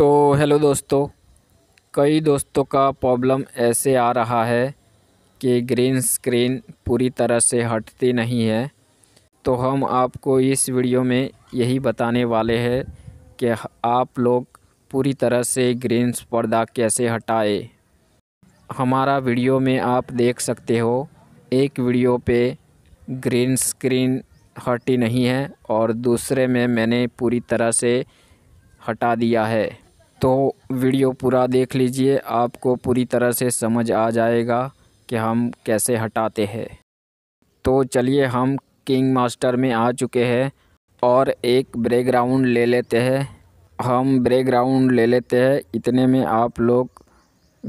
तो हेलो दोस्तों कई दोस्तों का प्रॉब्लम ऐसे आ रहा है कि ग्रीन स्क्रीन पूरी तरह से हटती नहीं है तो हम आपको इस वीडियो में यही बताने वाले हैं कि आप लोग पूरी तरह से ग्रीन पर्दा कैसे हटाए हमारा वीडियो में आप देख सकते हो एक वीडियो पे ग्रीन स्क्रीन हटी नहीं है और दूसरे में मैंने पूरी तरह से हटा दिया है तो वीडियो पूरा देख लीजिए आपको पूरी तरह से समझ आ जाएगा कि हम कैसे हटाते हैं तो चलिए हम किंग मास्टर में आ चुके हैं और एक ब्रेकग्राउंड ले लेते हैं हम ब्रेकग्राउंड ले लेते हैं इतने में आप लोग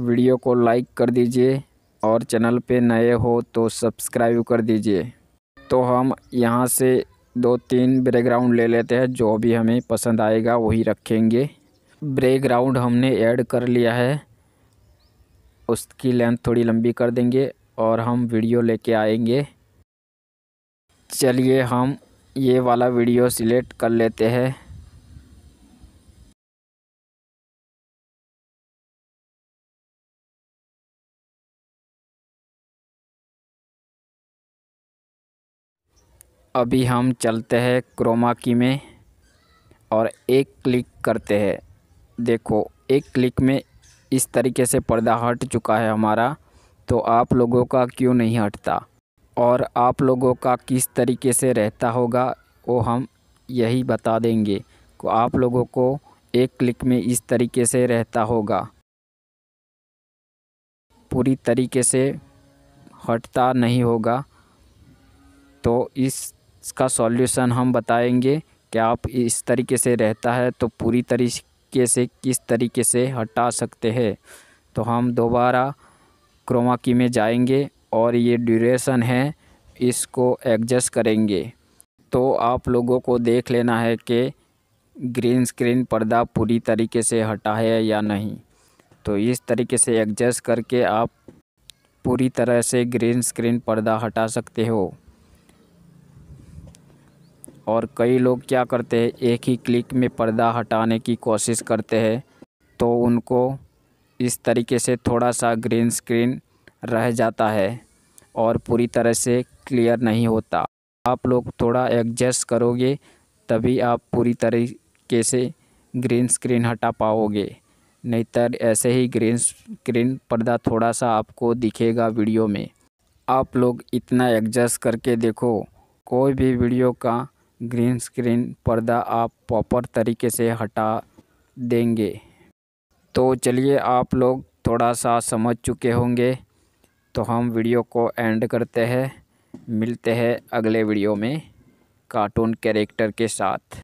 वीडियो को लाइक कर दीजिए और चैनल पे नए हो तो सब्सक्राइब कर दीजिए तो हम यहाँ से दो तीन ब्रेकग्राउंड ले लेते हैं जो भी हमें पसंद आएगा वही रखेंगे ग्राउंड हमने ऐड कर लिया है उसकी लेंथ थोड़ी लंबी कर देंगे और हम वीडियो लेके आएंगे चलिए हम ये वाला वीडियो सिलेक्ट कर लेते हैं अभी हम चलते हैं क्रोमा की में और एक क्लिक करते हैं देखो एक क्लिक में इस तरीके से पर्दा हट चुका है हमारा तो आप लोगों का क्यों नहीं हटता और आप लोगों का किस तरीके से रहता होगा वो हम यही बता देंगे को आप लोगों को एक क्लिक में इस तरीके से रहता होगा पूरी तरीके से हटता नहीं होगा तो इसका सॉल्यूशन हम बताएंगे कि आप इस तरीके से रहता है तो पूरी तरीके तरीके से किस तरीके से हटा सकते हैं तो हम दोबारा क्रोमा की में जाएंगे और ये ड्यूरेशन है इसको एडजस्ट करेंगे तो आप लोगों को देख लेना है कि ग्रीन स्क्रीन पर्दा पूरी तरीके से हटा है या नहीं तो इस तरीके से एडजस्ट करके आप पूरी तरह से ग्रीन स्क्रीन पर्दा हटा सकते हो और कई लोग क्या करते हैं एक ही क्लिक में पर्दा हटाने की कोशिश करते हैं तो उनको इस तरीके से थोड़ा सा ग्रीन स्क्रीन रह जाता है और पूरी तरह से क्लियर नहीं होता आप लोग थोड़ा एडजस्ट करोगे तभी आप पूरी तरीके से ग्रीन स्क्रीन हटा पाओगे नहीं तो ऐसे ही ग्रीन स्क्रीन पर्दा थोड़ा सा आपको दिखेगा वीडियो में आप लोग इतना एडजस्ट करके देखो कोई भी वीडियो का ग्रीन स्क्रीन पर्दा आप प्रॉपर तरीके से हटा देंगे तो चलिए आप लोग थोड़ा सा समझ चुके होंगे तो हम वीडियो को एंड करते हैं मिलते हैं अगले वीडियो में कार्टून कैरेक्टर के साथ